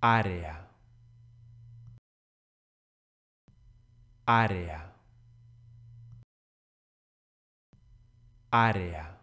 área, área, área.